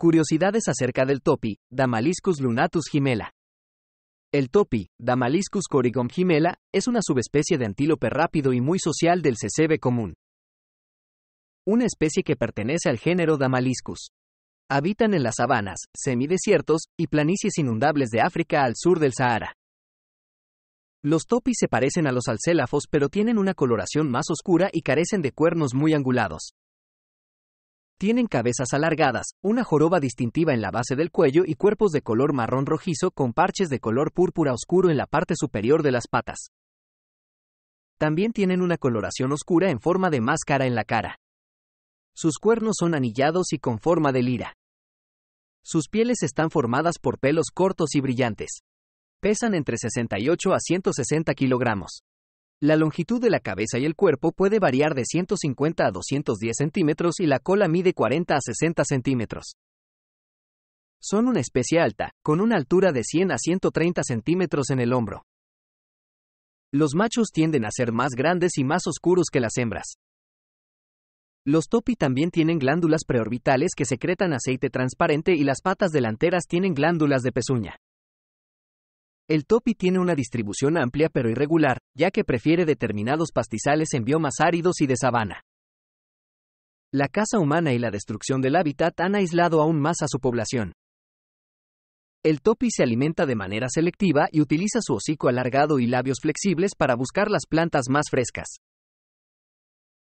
Curiosidades acerca del topi, Damaliscus lunatus jimela. El topi, Damaliscus corrigum jimela, es una subespecie de antílope rápido y muy social del CCB común. Una especie que pertenece al género Damaliscus. Habitan en las sabanas, semidesiertos y planicies inundables de África al sur del Sahara. Los topis se parecen a los alcélafos pero tienen una coloración más oscura y carecen de cuernos muy angulados. Tienen cabezas alargadas, una joroba distintiva en la base del cuello y cuerpos de color marrón rojizo con parches de color púrpura oscuro en la parte superior de las patas. También tienen una coloración oscura en forma de máscara en la cara. Sus cuernos son anillados y con forma de lira. Sus pieles están formadas por pelos cortos y brillantes. Pesan entre 68 a 160 kilogramos. La longitud de la cabeza y el cuerpo puede variar de 150 a 210 centímetros y la cola mide 40 a 60 centímetros. Son una especie alta, con una altura de 100 a 130 centímetros en el hombro. Los machos tienden a ser más grandes y más oscuros que las hembras. Los topi también tienen glándulas preorbitales que secretan aceite transparente y las patas delanteras tienen glándulas de pezuña. El topi tiene una distribución amplia pero irregular, ya que prefiere determinados pastizales en biomas áridos y de sabana. La caza humana y la destrucción del hábitat han aislado aún más a su población. El topi se alimenta de manera selectiva y utiliza su hocico alargado y labios flexibles para buscar las plantas más frescas.